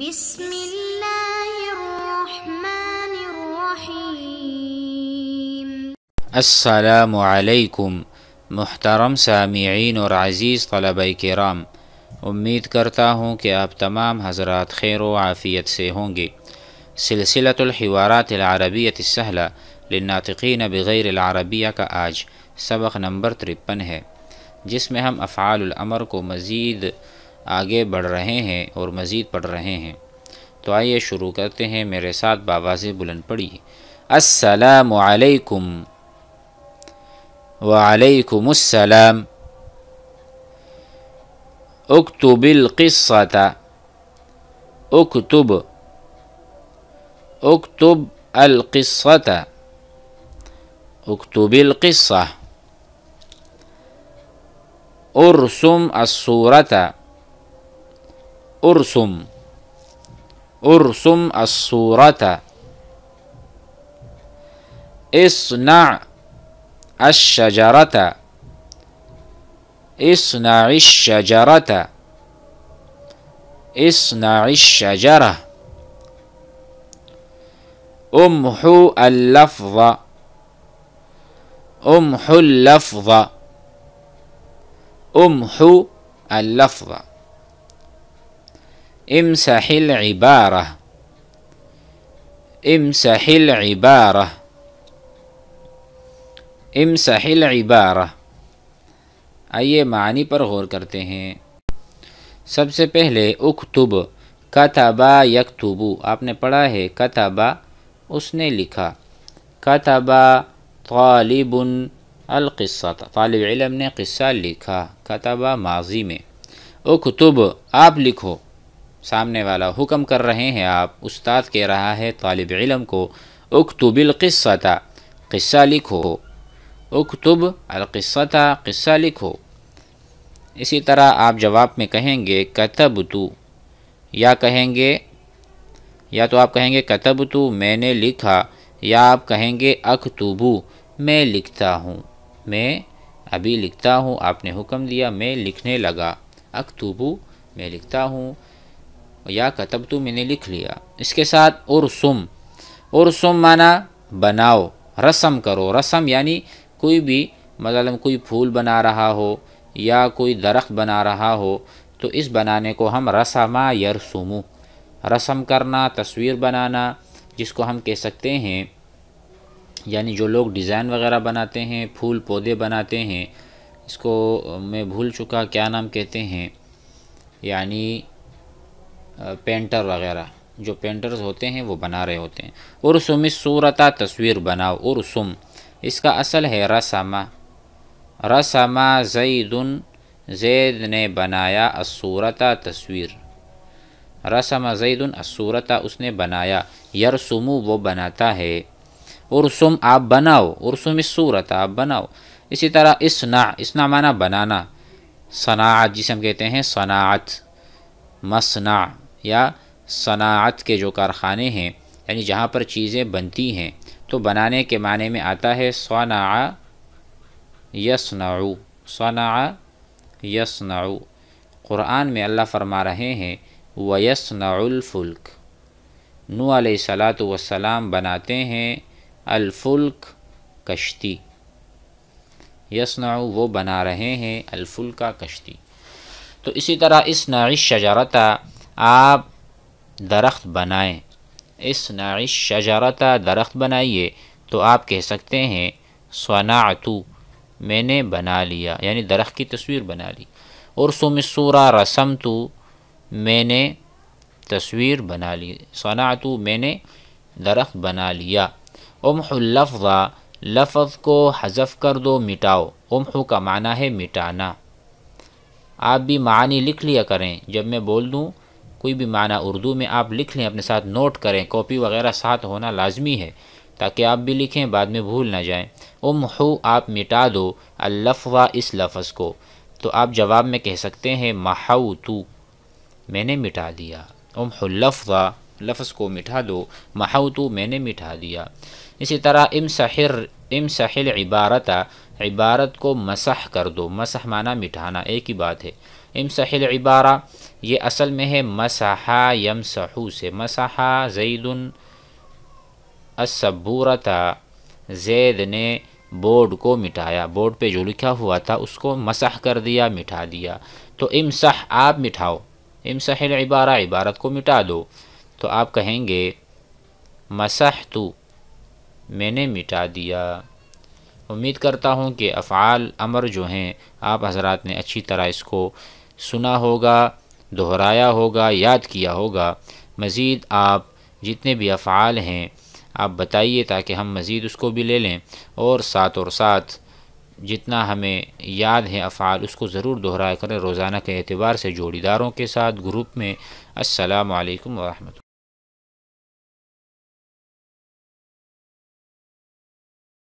بسم اللہ الرحمن الرحیم السلام علیکم محترم سامعین اور عزیز طلباء کرام امید کرتا ہوں کہ آپ تمام حضرات خیر و عافیت سے ہوں گے سلسلہ الحوارات العربیت سہلا لنطقین بغیر العربیہ کا آج سبق نمبر ترپن ہے جس میں ہم افعال الامر کو مزید آگے بڑھ رہے ہیں اور مزید پڑھ رہے ہیں تو آئیے شروع کرتے ہیں میرے ساتھ باواز بلند پڑی السلام علیکم وعلیکم السلام اکتب القصة اکتب اکتب القصة القصہ اکتب القصہ ارسم سم ارسم ارسم الصورة اصنع الشجرة اصنع الشجرة اصنع الشجرة امحو اللفظ امحو اللفظ امحو اللفظ امسح العبارة امسح العبارة امسح العبارة آئیے معنی پر غور کرتے ہیں سب سے پہلے اکتب کتبہ یکتبو آپ نے پڑھا ہے کتبہ اس نے لکھا کتبہ طالب القصہ طالب علم نے قصہ لکھا کتبہ ماضی میں اکتب آپ لکھو سامنے والا حکم کر رہے ہیں آپ استاد کہہ رہا ہے طالب علم کو اکتب القصہ قصہ لکھو اکتب القصتہ قصہ لکھو اسی طرح آپ جواب میں کہیں گے کتب تو یا کہیں گے یا تو آپ کہیں گے کتب تو میں نے لکھا یا آپ کہیں گے اکتبو میں لکھتا ہوں میں ابھی لکھتا ہوں آپ نے حکم دیا میں لکھنے لگا اکتبو میں لکھتا ہوں یا کتب تو میں نے لکھ لیا اس کے ساتھ ارسم سم مانا بناؤ رسم کرو رسم یعنی کوئی بھی مطلب کوئی پھول بنا رہا ہو یا کوئی درخت بنا رہا ہو تو اس بنانے کو ہم رسما یرسمو رسم کرنا تصویر بنانا جس کو ہم کہہ سکتے ہیں یعنی جو لوگ ڈیزائن وغیرہ بناتے ہیں پھول پودے بناتے ہیں اس کو میں بھول چکا کیا نام کہتے ہیں یعنی پینٹر وغیرہ جو پینٹرز ہوتے ہیں وہ بنا رہے ہوتے ہیں ارسم صورتِ تصویر بناؤ ارسم اس کا اصل ہے رسما رسما زید زید نے بنایا اسورت تصویر رسم زید السورت اس نے بنایا یرسمو وہ بناتا ہے ارسم آپ بناؤ ارسم صورت آپ بناؤ اسی طرح اسنا اسنا معنی بنانا صناعت جسے ہم کہتے ہیں صناعت مصنع یا صناعت کے جو کارخانے ہیں یعنی جہاں پر چیزیں بنتی ہیں تو بنانے کے معنی میں آتا ہے سو یسنع یس یسنع قرآن میں اللہ فرما رہے ہیں و یسنع الفلک نو علیہ صلاۃ وسلام بناتے ہیں الفلک کشتی یسنع وہ بنا رہے ہیں الفلکا کشتی تو اسی طرح اس نعش شجارتہ آپ درخت بنائیں اس نعش شجارتہ درخت بنائیے تو آپ کہہ سکتے ہیں صنعتو تو میں نے بنا لیا یعنی درخت کی تصویر بنا لی اور سورا رسم تو میں نے تصویر بنا لی صنعتو تو میں نے درخت بنا لیا ام اللفظ لفظ کو حذف کر دو مٹاؤ امح کا معنی ہے مٹانا آپ بھی معنی لکھ لیا کریں جب میں بول دوں کوئی بھی معنی اردو میں آپ لکھ لیں اپنے ساتھ نوٹ کریں کاپی وغیرہ ساتھ ہونا لازمی ہے تاکہ آپ بھی لکھیں بعد میں بھول نہ جائیں ام ہو آپ مٹا دو الفا اس لفظ کو تو آپ جواب میں کہہ سکتے ہیں محو تو میں نے مٹا دیا ام ہولف لفظ کو مٹھا دو محوتو میں نے مٹھا دیا اسی طرح ام سحر ام سحل عبارت عبارت کو مسح کر دو مسح مانا مٹھانا ایک ہی بات ہے ام سحل عبارہ یہ اصل میں ہے مسحا یمسحو سے مسحا زید زیدبورت زید نے بورڈ کو مٹھایا بورڈ پہ جو لکھا ہوا تھا اس کو مسح کر دیا مٹھا دیا تو ام آپ مٹھاؤ ام سحیل عبارہ عبارت کو مٹا دو تو آپ کہیں گے مسح تو میں نے مٹا دیا امید کرتا ہوں کہ افعال امر جو ہیں آپ حضرات نے اچھی طرح اس کو سنا ہوگا دہرایا ہوگا یاد کیا ہوگا مزید آپ جتنے بھی افعال ہیں آپ بتائیے تاکہ ہم مزید اس کو بھی لے لیں اور ساتھ اور ساتھ جتنا ہمیں یاد ہے افعال اس کو ضرور دہرایا کریں روزانہ کے اعتبار سے جوڑی داروں کے ساتھ گروپ میں السلام علیکم ورحمۃ اللہ